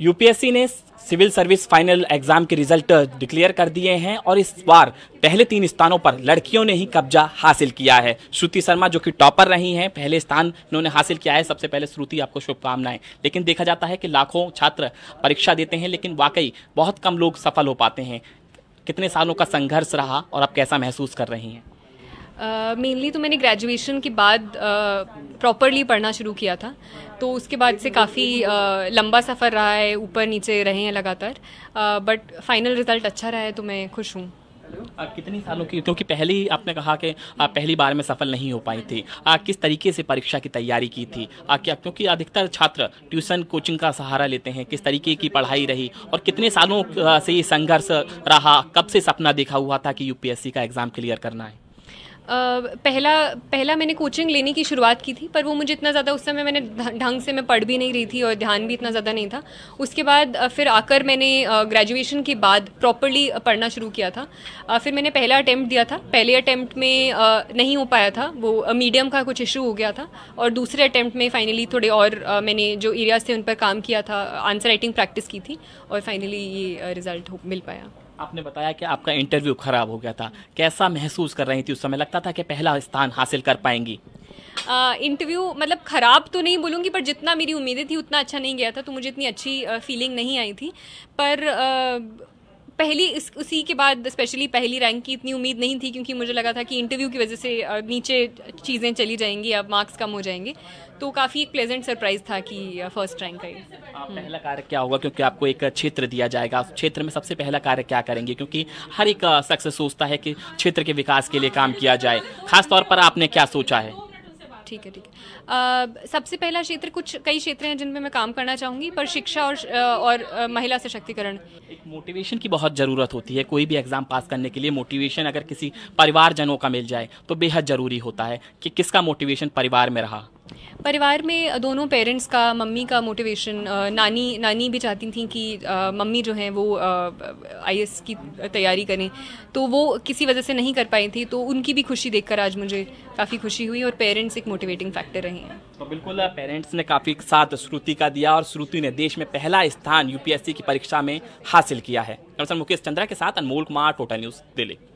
UPSC ने civil service final exam के result declare कर दिए हैं और इस बार पहले तीन स्थानों पर लड़कियों ने ही कब्जा हासिल किया है श्रुति शर्मा जो कि टॉपर रही हैं पहले स्थान इन्होंने हासिल किया है सबसे पहले श्रुति आपको शुभकामनाएं लेकिन देखा जाता है कि लाखों छात्र परीक्षा देते हैं लेकिन वाकई बहुत कम लोग सफल हो पाते हैं कितने सालों का संघर्ष रहा और आप कैसा महसूस कर रही हैं मेनली uh, तो मैंने ग्रेजुएशन के बाद प्रॉपरली uh, पढ़ना शुरू किया था तो उसके बाद से काफ़ी uh, लंबा सफ़र रहा है ऊपर नीचे रहे हैं लगातार बट फाइनल रिजल्ट अच्छा रहा है तो मैं खुश हूँ कितने सालों की क्योंकि पहली आपने कहा कि आप पहली बार में सफल नहीं हो पाई थी आ, किस तरीके से परीक्षा की तैयारी की थी आ, क्या क्योंकि अधिकतर छात्र ट्यूशन कोचिंग का सहारा लेते हैं किस तरीके की पढ़ाई रही और कितने सालों से ये संघर्ष रहा कब से सपना देखा हुआ था कि यूपीएससी का एग्ज़ाम क्लियर करना है पहला पहला मैंने कोचिंग लेने की शुरुआत की थी पर वो मुझे इतना ज़्यादा उस समय मैंने ढंग से मैं पढ़ भी नहीं रही थी और ध्यान भी इतना ज़्यादा नहीं था उसके बाद फिर आकर मैंने ग्रेजुएशन के बाद प्रॉपरली पढ़ना शुरू किया था फिर मैंने पहला अटैम्प्ट दिया था पहले अटैम्प्ट में नहीं हो पाया था वो मीडियम का कुछ इशू हो गया था और दूसरे अटैम्प्ट में फ़ाइनली थोड़े और मैंने जो एरियाज थे उन पर काम किया था आंसर राइटिंग प्रैक्टिस की थी और फाइनली ये रिज़ल्ट मिल पाया आपने बताया कि आपका इंटरव्यू खराब हो गया था कैसा महसूस कर रही थी उस समय लगता था कि पहला स्थान हासिल कर पाएंगी इंटरव्यू मतलब ख़राब तो नहीं बोलूँगी पर जितना मेरी उम्मीदें थी उतना अच्छा नहीं गया था तो मुझे इतनी अच्छी फीलिंग नहीं आई थी पर पहली इस उसी के बाद स्पेशली पहली रैंक की इतनी उम्मीद नहीं थी क्योंकि मुझे लगा था कि इंटरव्यू की वजह से नीचे चीज़ें चली जाएंगी अब मार्क्स कम हो जाएंगे तो काफ़ी एक प्लेजेंट सरप्राइज था कि फर्स्ट रैंक का पहला कार्य क्या होगा क्योंकि आपको एक क्षेत्र दिया जाएगा क्षेत्र में सबसे पहला कार्य क्या करेंगे क्योंकि हर एक शख्स सोचता है कि क्षेत्र के विकास के लिए काम किया जाए खासतौर पर आपने क्या सोचा है ठीक है ठीक है सबसे पहला क्षेत्र कुछ कई क्षेत्र हैं जिनमें मैं काम करना चाहूँगी पर शिक्षा और और महिला सशक्तिकरण एक मोटिवेशन की बहुत ज़रूरत होती है कोई भी एग्ज़ाम पास करने के लिए मोटिवेशन अगर किसी परिवारजनों का मिल जाए तो बेहद ज़रूरी होता है कि किसका मोटिवेशन परिवार में रहा परिवार में दोनों पेरेंट्स का मम्मी का मोटिवेशन नानी नानी भी चाहती थी कि मम्मी जो हैं वो आई की तैयारी करें तो वो किसी वजह से नहीं कर पाई थी तो उनकी भी खुशी देखकर आज मुझे काफ़ी खुशी हुई और पेरेंट्स एक मोटिवेटिंग फैक्टर रहे हैं तो बिल्कुल पेरेंट्स ने काफ़ी साथ श्रुति का दिया और श्रुति ने देश में पहला स्थान यूपीएससी की परीक्षा में हासिल किया है मुकेश चंद्रा के साथ अनमोल कुमार टोटल न्यूज़ दिल्ली